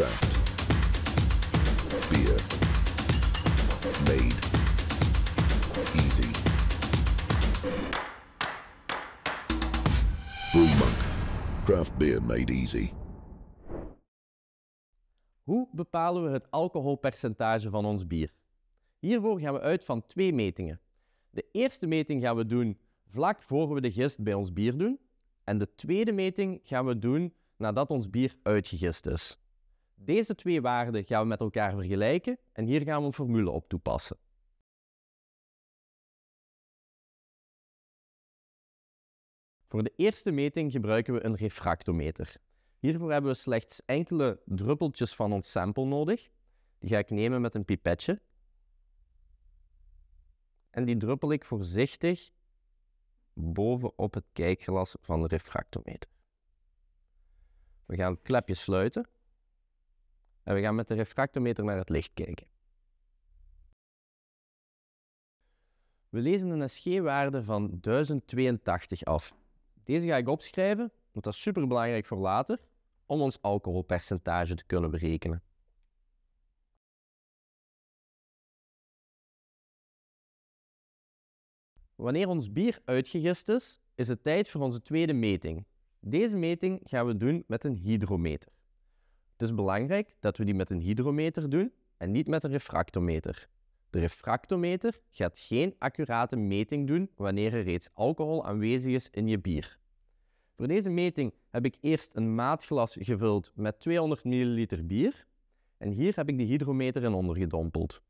craft. Beer. Made. Easy. beer made easy. Hoe bepalen we het alcoholpercentage van ons bier? Hiervoor gaan we uit van twee metingen. De eerste meting gaan we doen vlak voor we de gist bij ons bier doen. En de tweede meting gaan we doen nadat ons bier uitgegist is. Deze twee waarden gaan we met elkaar vergelijken en hier gaan we een formule op toepassen. Voor de eerste meting gebruiken we een refractometer. Hiervoor hebben we slechts enkele druppeltjes van ons sample nodig. Die ga ik nemen met een pipetje. En die druppel ik voorzichtig boven op het kijkglas van de refractometer. We gaan het klepje sluiten. En we gaan met de refractometer naar het licht kijken. We lezen een SG-waarde van 1082 af. Deze ga ik opschrijven, want dat is superbelangrijk voor later, om ons alcoholpercentage te kunnen berekenen. Wanneer ons bier uitgegist is, is het tijd voor onze tweede meting. Deze meting gaan we doen met een hydrometer. Het is belangrijk dat we die met een hydrometer doen en niet met een refractometer. De refractometer gaat geen accurate meting doen wanneer er reeds alcohol aanwezig is in je bier. Voor deze meting heb ik eerst een maatglas gevuld met 200 ml bier en hier heb ik de hydrometer in ondergedompeld.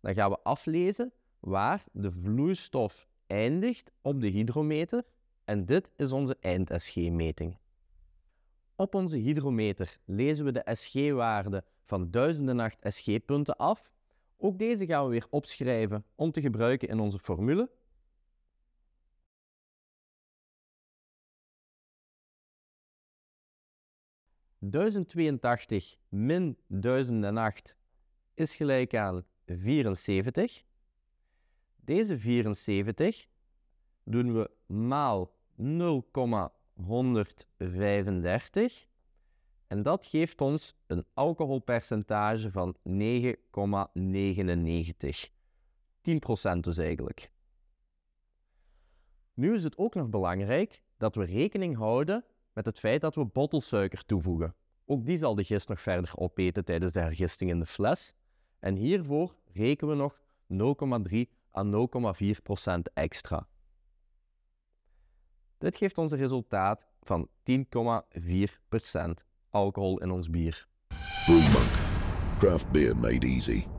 Dan gaan we aflezen waar de vloeistof eindigt op de hydrometer en dit is onze eind-SG-meting. Op onze hydrometer lezen we de SG-waarde van 1008 SG-punten af. Ook deze gaan we weer opschrijven om te gebruiken in onze formule. ...1082 min 1008 is gelijk aan 74. Deze 74 doen we maal 0, 135. En dat geeft ons een alcoholpercentage van 9,99. 10% dus eigenlijk. Nu is het ook nog belangrijk dat we rekening houden met het feit dat we bottelsuiker toevoegen. Ook die zal de gist nog verder opeten tijdens de hergisting in de fles. En hiervoor rekenen we nog 0,3 à 0,4% extra. Dit geeft ons een resultaat van 10,4% alcohol in ons bier. Brewmunk. Craft beer made easy.